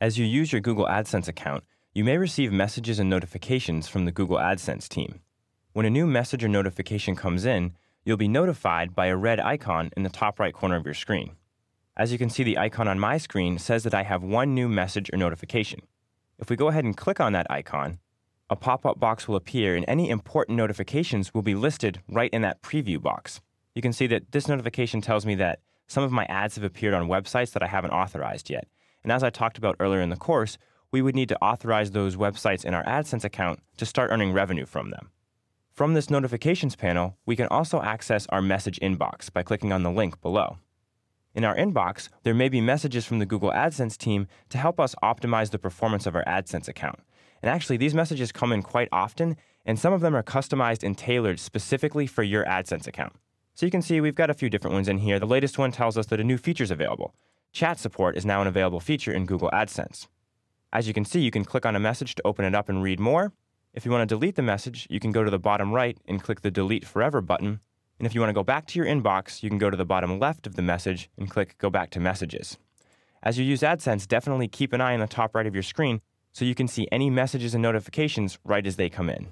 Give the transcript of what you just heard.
As you use your Google AdSense account, you may receive messages and notifications from the Google AdSense team. When a new message or notification comes in, you'll be notified by a red icon in the top right corner of your screen. As you can see, the icon on my screen says that I have one new message or notification. If we go ahead and click on that icon, a pop-up box will appear and any important notifications will be listed right in that preview box. You can see that this notification tells me that some of my ads have appeared on websites that I haven't authorized yet, and as I talked about earlier in the course, we would need to authorize those websites in our AdSense account to start earning revenue from them. From this notifications panel, we can also access our message inbox by clicking on the link below. In our inbox, there may be messages from the Google AdSense team to help us optimize the performance of our AdSense account. And actually, these messages come in quite often, and some of them are customized and tailored specifically for your AdSense account. So you can see we've got a few different ones in here. The latest one tells us that a new feature is available. Chat support is now an available feature in Google AdSense. As you can see, you can click on a message to open it up and read more. If you want to delete the message, you can go to the bottom right and click the Delete Forever button. And if you want to go back to your inbox, you can go to the bottom left of the message and click Go Back to Messages. As you use AdSense, definitely keep an eye on the top right of your screen so you can see any messages and notifications right as they come in.